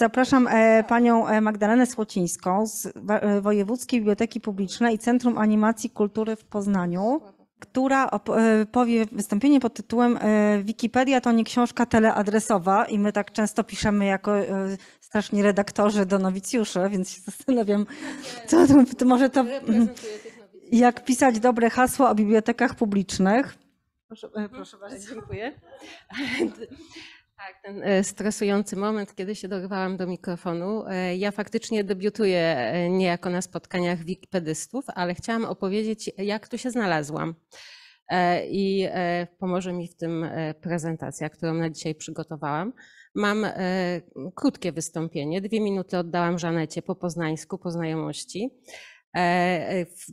Zapraszam e, panią e, Magdalenę Słocińską z e, Wojewódzkiej Biblioteki Publicznej i Centrum Animacji Kultury w Poznaniu, która powie wystąpienie pod tytułem Wikipedia to nie książka teleadresowa i my tak często piszemy jako straszni redaktorzy do nowicjuszy, więc się zastanawiam, co to, może to jak pisać dobre hasła o bibliotekach publicznych. Proszę, proszę bardzo, dziękuję. Tak, ten e, stresujący moment, kiedy się dorwałam do mikrofonu. E, ja faktycznie debiutuję e, niejako na spotkaniach wikipedystów, ale chciałam opowiedzieć, jak tu się znalazłam. I pomoże mi w tym prezentacja, którą na dzisiaj przygotowałam. Mam krótkie wystąpienie. Dwie minuty oddałam Żanecie po poznańsku, po znajomości.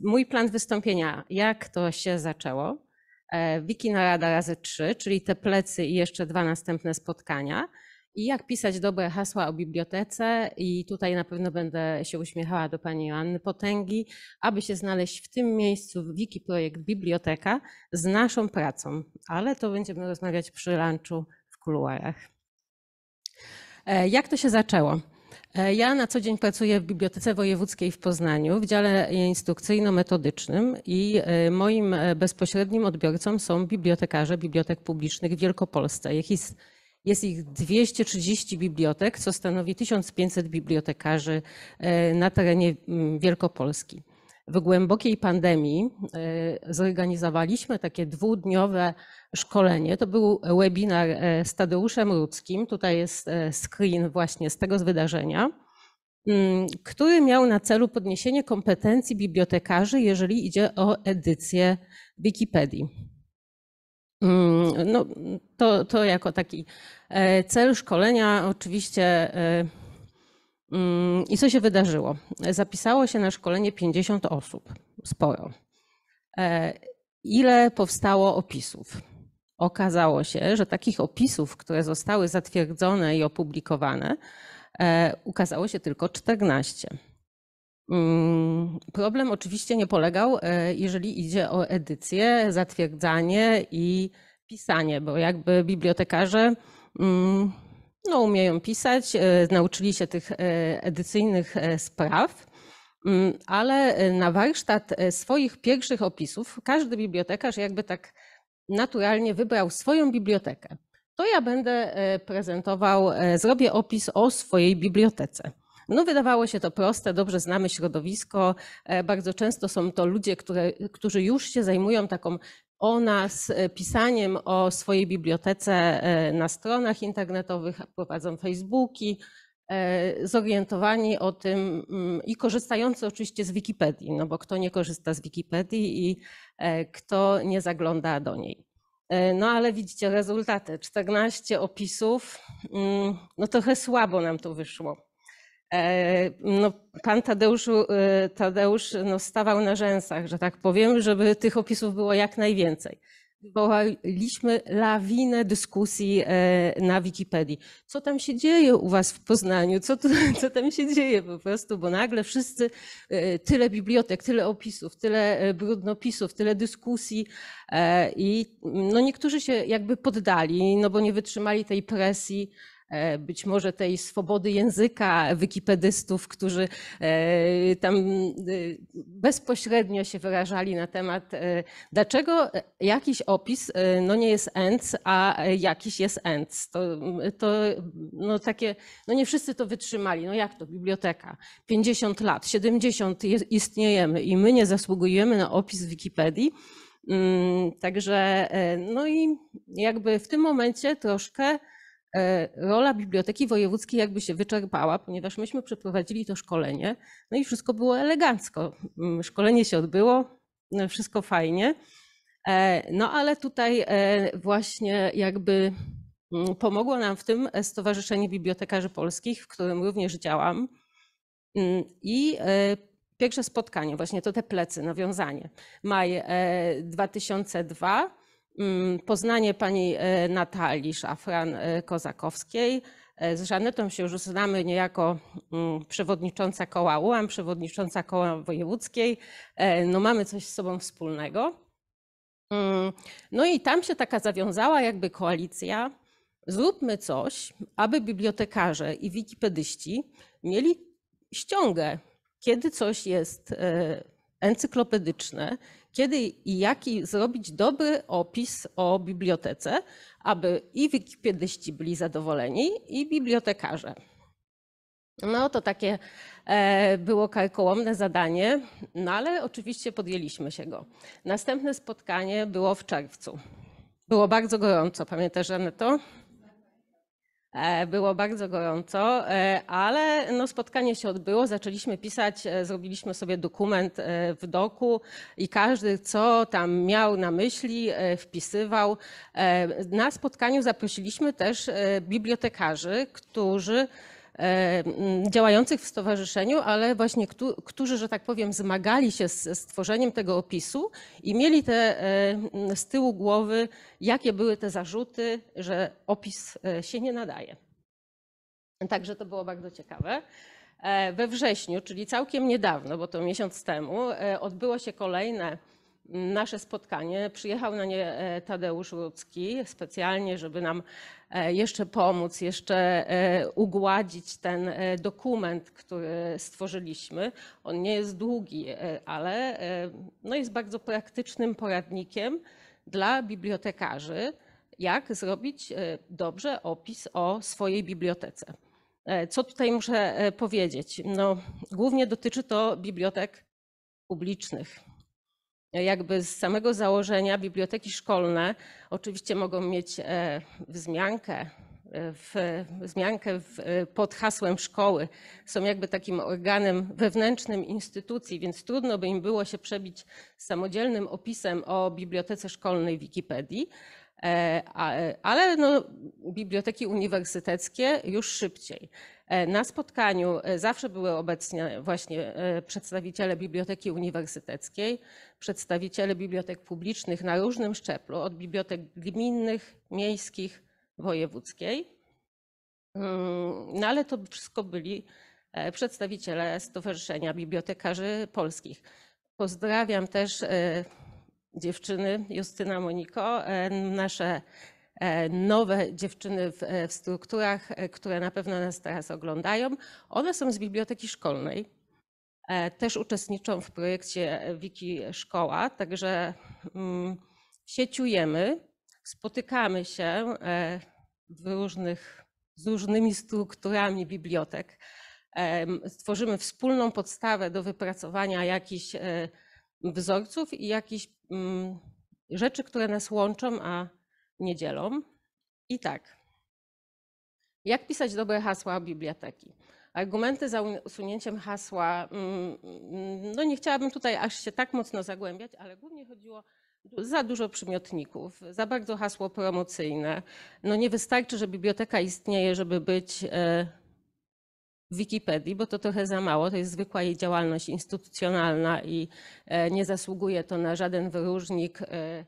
Mój plan wystąpienia, jak to się zaczęło. E, Wikinarada razy trzy, czyli te plecy i jeszcze dwa następne spotkania. I jak pisać dobre hasła o bibliotece. I tutaj na pewno będę się uśmiechała do pani Joanny Potęgi, aby się znaleźć w tym miejscu w Wiki Projekt Biblioteka z naszą pracą. Ale to będziemy rozmawiać przy lunchu w kuluarach. E, jak to się zaczęło? E, ja na co dzień pracuję w Bibliotece Wojewódzkiej w Poznaniu w dziale instrukcyjno-metodycznym i e, moim e, bezpośrednim odbiorcą są bibliotekarze bibliotek publicznych w Wielkopolsce. Jest, jest ich 230 bibliotek, co stanowi 1500 bibliotekarzy na terenie mm, Wielkopolski w głębokiej pandemii e, zorganizowaliśmy takie dwudniowe szkolenie. To był webinar e, z Tadeuszem Rudzkim. Tutaj jest e, screen właśnie z tego z wydarzenia, mm, który miał na celu podniesienie kompetencji bibliotekarzy, jeżeli idzie o edycję Wikipedii. Mm, no, to, to jako taki cel szkolenia oczywiście Mm, I co się wydarzyło? Zapisało się na szkolenie 50 osób, sporo. E, ile powstało opisów? Okazało się, że takich opisów, które zostały zatwierdzone i opublikowane, e, ukazało się tylko 14. Mm, problem oczywiście nie polegał, e, jeżeli idzie o edycję, zatwierdzanie i pisanie, bo jakby bibliotekarze mm, no, umieją pisać, e, nauczyli się tych e, edycyjnych e, spraw, mm, ale na warsztat swoich pierwszych opisów każdy bibliotekarz jakby tak naturalnie wybrał swoją bibliotekę. To ja będę prezentował, zrobię opis o swojej bibliotece. No, wydawało się to proste, dobrze znamy środowisko. Bardzo często są to ludzie, które, którzy już się zajmują taką o nas e, pisaniem o swojej bibliotece e, na stronach internetowych, prowadzą Facebooki, e, zorientowani o tym mm, i korzystający oczywiście z Wikipedii, no bo kto nie korzysta z Wikipedii i kto nie zagląda do niej. No ale widzicie rezultaty, 14 opisów, mm, no trochę słabo nam to wyszło. E, no, pan Tadeuszu, e, Tadeusz no, stawał na rzęsach, że tak powiem, żeby tych opisów było jak najwięcej. Wywołaliśmy lawinę dyskusji e, na Wikipedii. Co tam się dzieje u was w Poznaniu? Co, tu, co tam się dzieje po prostu? Bo nagle wszyscy, tyle bibliotek, tyle opisów, tyle brudnopisów, tyle dyskusji i no, niektórzy się jakby poddali, no bo nie wytrzymali tej presji E, być może tej swobody języka wikipedystów, którzy e, tam e, bezpośrednio się wyrażali na temat, dlaczego jakiś opis no nie jest ends, a jakiś jest ends. To, to no takie, no nie wszyscy to wytrzymali. No jak to, biblioteka, 50 lat, 70 istniejemy i my nie zasługujemy na opis Wikipedii. Mm, także, no i jakby w tym momencie troszkę E, rola Biblioteki Wojewódzkiej jakby się wyczerpała, ponieważ myśmy przeprowadzili to szkolenie, no i wszystko było elegancko. Mm, szkolenie się odbyło, no, wszystko fajnie. E, no ale tutaj e, właśnie jakby mm, pomogło nam w tym Stowarzyszenie Bibliotekarzy Polskich, w którym również działam. Mm, I pierwsze spotkanie, właśnie to te plecy, nawiązanie, maj 2002 Mm, poznanie pani e, Natalii Szafran-Kozakowskiej. E, e, z Żanetą się już znamy niejako mm, przewodnicząca koła UAM, przewodnicząca koła wojewódzkiej. No mamy coś z sobą wspólnego. Mm, no i tam się taka zawiązała jakby koalicja. Zróbmy coś, aby bibliotekarze i wikipedyści mieli ściągę, kiedy coś jest encyklopedyczne, kiedy i jaki zrobić dobry opis o bibliotece, aby i wikipedyści byli zadowoleni, i bibliotekarze. No to takie e, było karkołomne zadanie, no ale oczywiście podjęliśmy się go. Następne spotkanie było w czerwcu. Było bardzo gorąco, pamiętasz, Aneto? E, było bardzo gorąco, e, ale no spotkanie się odbyło, zaczęliśmy pisać, e, zrobiliśmy sobie dokument w doku i każdy, co tam miał na myśli, wpisywał. Na spotkaniu zaprosiliśmy też bibliotekarzy, którzy E, mm, działających w stowarzyszeniu, ale właśnie którzy, że tak powiem, zmagali się z stworzeniem tego opisu i mieli te e, mm, z tyłu głowy, jakie były te zarzuty, że opis e, się nie nadaje. Także to było bardzo ciekawe. We wrześniu, czyli całkiem niedawno, bo to miesiąc temu, odbyło się kolejne nasze spotkanie. Przyjechał na nie e, Tadeusz Rudzki specjalnie, żeby nam e, jeszcze pomóc, jeszcze e, ugładzić ten dokument, który stworzyliśmy. On nie jest długi, ale no jest bardzo praktycznym poradnikiem dla bibliotekarzy, jak zrobić dobrze opis o swojej bibliotece. Co tutaj muszę powiedzieć? No, głównie dotyczy to bibliotek publicznych jakby z samego założenia biblioteki szkolne oczywiście mogą mieć e, wzmiankę, e, w, wzmiankę w, e, pod hasłem szkoły. Są jakby takim organem wewnętrznym instytucji, więc trudno by im było się przebić samodzielnym opisem o bibliotece szkolnej Wikipedii, E, e, ale no, biblioteki uniwersyteckie już szybciej. E, na spotkaniu zawsze były obecni właśnie przedstawiciele Biblioteki Uniwersyteckiej, przedstawiciele bibliotek publicznych na różnym szczeblu, od bibliotek gminnych, miejskich, wojewódzkiej. Mm, no ale to wszystko byli przedstawiciele Stowarzyszenia Bibliotekarzy Polskich. Pozdrawiam też dziewczyny, Justyna, Moniko, e, nasze e, nowe dziewczyny w, e, strukturach, które na pewno nas teraz oglądają. One są z biblioteki szkolnej. Też uczestniczą w projekcie Wiki Szkoła, także mm, sieciujemy, spotykamy się w różnych, z różnymi strukturami bibliotek. Stworzymy wspólną podstawę do wypracowania jakichś wzorców i jakichś mm, rzeczy, które nas łączą, a nie dzielą. I tak. Jak pisać dobre hasła o biblioteki? Argumenty za usunięciem hasła, mm, no nie chciałabym tutaj aż się tak mocno zagłębiać, ale głównie chodziło za dużo przymiotników, za bardzo hasło promocyjne. No nie wystarczy, że biblioteka istnieje, żeby być e, w Wikipedii, bo to trochę za mało. To jest zwykła jej działalność instytucjonalna i e, nie zasługuje to na żaden wyróżnik, e,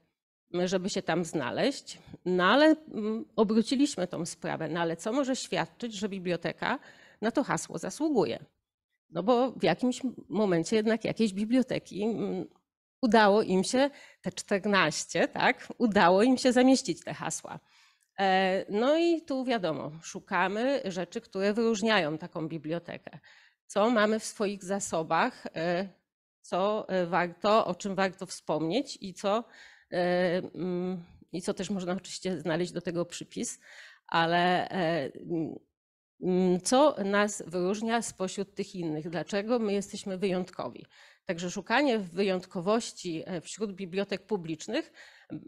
żeby się tam znaleźć. No ale mm, obróciliśmy tą sprawę. No ale co może świadczyć, że biblioteka na to hasło zasługuje? No bo w jakimś momencie jednak jakieś biblioteki mm, udało im się, te 14, tak, udało im się zamieścić te hasła. E, no i tu wiadomo, szukamy rzeczy, które wyróżniają taką bibliotekę. Co mamy w swoich zasobach, e, co e, warto, o czym warto wspomnieć i co, mm, i co też można oczywiście znaleźć do tego przypis, ale mm, co nas wyróżnia spośród tych innych, dlaczego my jesteśmy wyjątkowi. Także szukanie wyjątkowości e, wśród bibliotek publicznych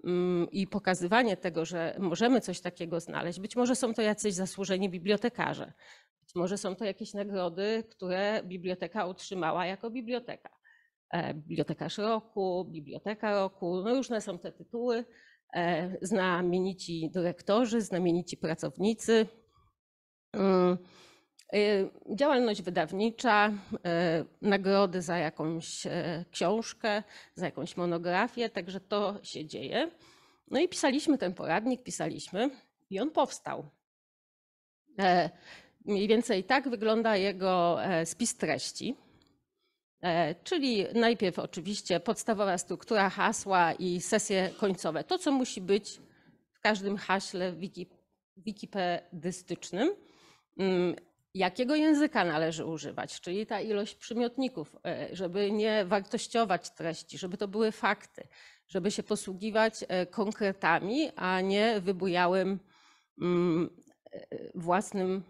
mm, i pokazywanie tego, że możemy coś takiego znaleźć. Być może są to jacyś zasłużeni bibliotekarze, być może są to jakieś nagrody, które biblioteka otrzymała jako biblioteka. E, bibliotekarz roku, biblioteka roku, no różne są te tytuły. E, znamienici dyrektorzy, znamienici pracownicy. Mm. Y, działalność wydawnicza, y, nagrody za jakąś y, książkę, za jakąś monografię, także to się dzieje. No i pisaliśmy ten poradnik, pisaliśmy i on powstał. E, mniej więcej tak wygląda jego e, spis treści. E, czyli najpierw oczywiście podstawowa struktura hasła i sesje końcowe. To, co musi być w każdym haśle wikipedystycznym. Mm, jakiego języka należy używać, czyli ta ilość przymiotników, e, żeby nie wartościować treści, żeby to były fakty, żeby się posługiwać e, konkretami, a nie wybujałym mm, e, własnym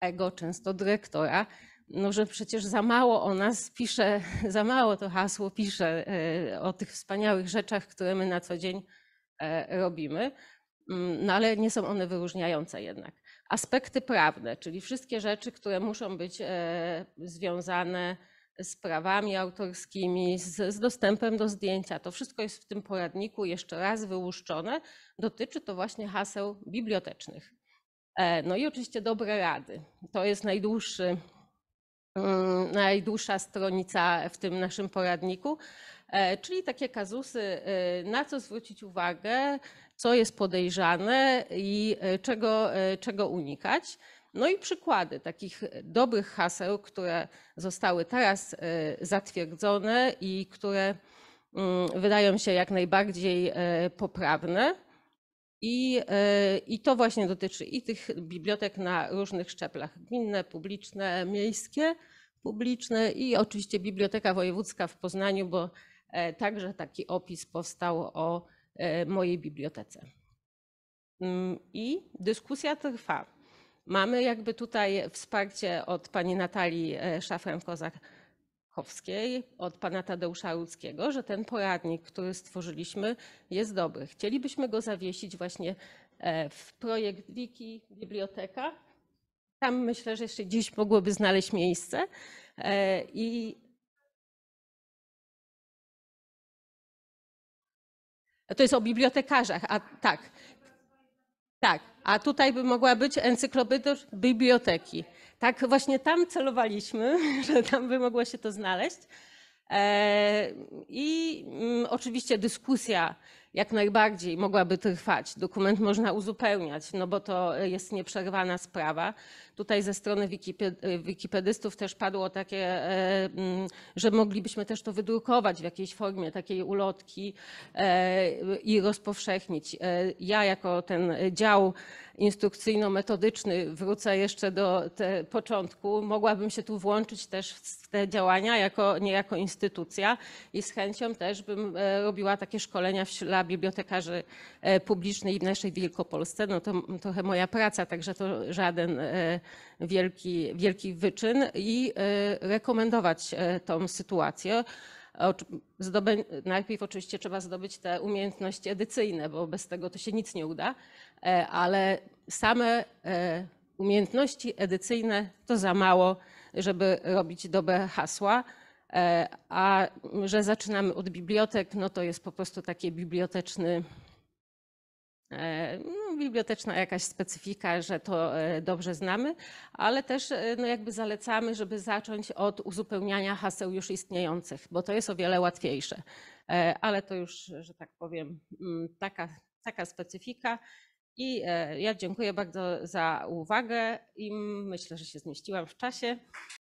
ego, często dyrektora, no, że przecież za mało o nas pisze, za mało to hasło pisze o tych wspaniałych rzeczach, które my na co dzień robimy, mm, no ale nie są one wyróżniające jednak aspekty prawne, czyli wszystkie rzeczy, które muszą być e, związane z prawami autorskimi, z, z, dostępem do zdjęcia. To wszystko jest w tym poradniku jeszcze raz wyłuszczone. Dotyczy to właśnie haseł bibliotecznych. E, no i oczywiście dobre rady. To jest najdłuższy, mm, najdłuższa stronica w tym naszym poradniku, e, czyli takie kazusy, na co zwrócić uwagę, co jest podejrzane i e, czego, e, czego unikać. No i przykłady takich e, dobrych haseł, które zostały teraz zatwierdzone i które mm, wydają się jak najbardziej poprawne. I, I to właśnie dotyczy i tych bibliotek na różnych szczeblach gminne, publiczne, miejskie, publiczne i oczywiście Biblioteka Wojewódzka w Poznaniu, bo także taki opis powstał o E, mojej bibliotece. Mm, I dyskusja trwa. Mamy jakby tutaj wsparcie od pani Natalii e, Szafran-Kozak od pana Tadeusza Rudzkiego, że ten poradnik, który stworzyliśmy, jest dobry. Chcielibyśmy go zawiesić właśnie e, w projekt Wiki Biblioteka. Tam myślę, że jeszcze dziś mogłoby znaleźć miejsce. I To jest o bibliotekarzach, a tak. Tak, a tutaj by mogła być encyklopedia biblioteki. Tak, właśnie tam celowaliśmy, że tam by mogło się to znaleźć. E, I mm, oczywiście dyskusja jak najbardziej mogłaby trwać. Dokument można uzupełniać, no bo to e, jest nieprzerwana sprawa. Tutaj ze strony e, wikipedystów też padło takie, e, mm, że moglibyśmy też to wydrukować w jakiejś formie takiej ulotki i rozpowszechnić. Ja jako ten dział instrukcyjno-metodyczny wrócę jeszcze do początku, mogłabym się tu włączyć też w te działania jako, nie jako instytucja i z chęcią też bym e, robiła takie szkolenia dla bibliotekarzy e, publicznych w naszej Wielkopolsce. No to trochę moja praca, także to żaden e, wielki, wielki wyczyn i rekomendować tą sytuację. Zdobę, najpierw oczywiście trzeba zdobyć te umiejętności edycyjne, bo bez tego to się nic nie uda, e, ale same e, umiejętności edycyjne to za mało, żeby robić dobre hasła. E, a że zaczynamy od bibliotek, no to jest po prostu taki biblioteczny biblioteczna jakaś specyfika, że to e, dobrze znamy, ale też e, no jakby zalecamy, żeby zacząć od uzupełniania haseł już istniejących, bo to jest o wiele łatwiejsze. E, ale to już, że tak powiem, mm, taka, taka specyfika. I ja dziękuję bardzo za uwagę i myślę, że się zmieściłam w czasie.